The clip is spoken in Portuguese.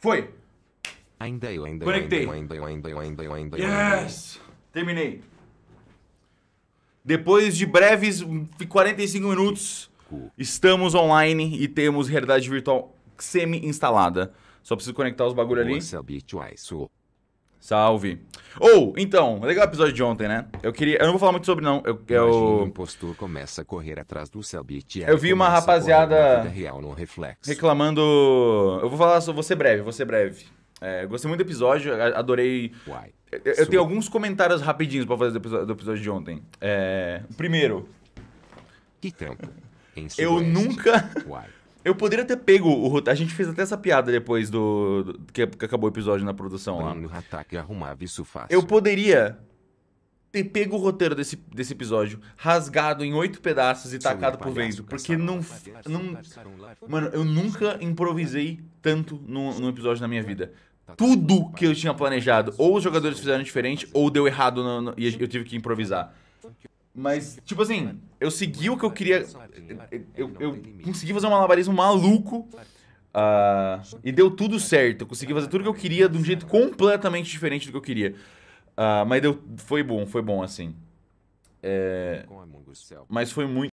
Foi. Ainda eu, ainda eu. Conectei. Ainda eu, ainda eu, ainda eu, ainda eu. Yes! Terminei. Depois de breves 45 minutos, estamos online e temos realidade virtual semi-instalada. Só preciso conectar os bagulhos ali. Salve. Ou, então, legal o episódio de ontem, né? Eu queria. Eu não vou falar muito sobre, não. Eu. eu... o impostor começa a correr atrás do Selbit. Eu vi uma rapaziada. Real no reflexo. Reclamando. Eu vou falar, só vou ser breve, vou ser breve. É, gostei muito do episódio, adorei. Uai, eu, eu tenho alguns comentários rapidinhos pra fazer do episódio, do episódio de ontem. É, primeiro. Que tempo. eu nunca. Uai. Eu poderia ter pego o roteiro. A gente fez até essa piada depois do. do que, que, acabou o episódio na produção Bruno lá. ataque arrumava isso fácil. Eu poderia ter pego o roteiro desse, desse episódio, rasgado em oito pedaços e Seu tacado por vento. Porque não. não mano, eu nunca improvisei tanto num, num episódio na minha vida tá, tá. tudo que eu tinha planejado, ou os jogadores fizeram diferente, ou deu errado no, no, e eu tive que improvisar. Mas, tipo assim, eu segui o que eu queria. Eu, eu consegui fazer um malabarismo maluco. Uh, e deu tudo certo. Eu consegui fazer tudo que eu queria de um jeito completamente diferente do que eu queria. Uh, mas deu, foi bom, foi bom assim. É, é mas foi muito.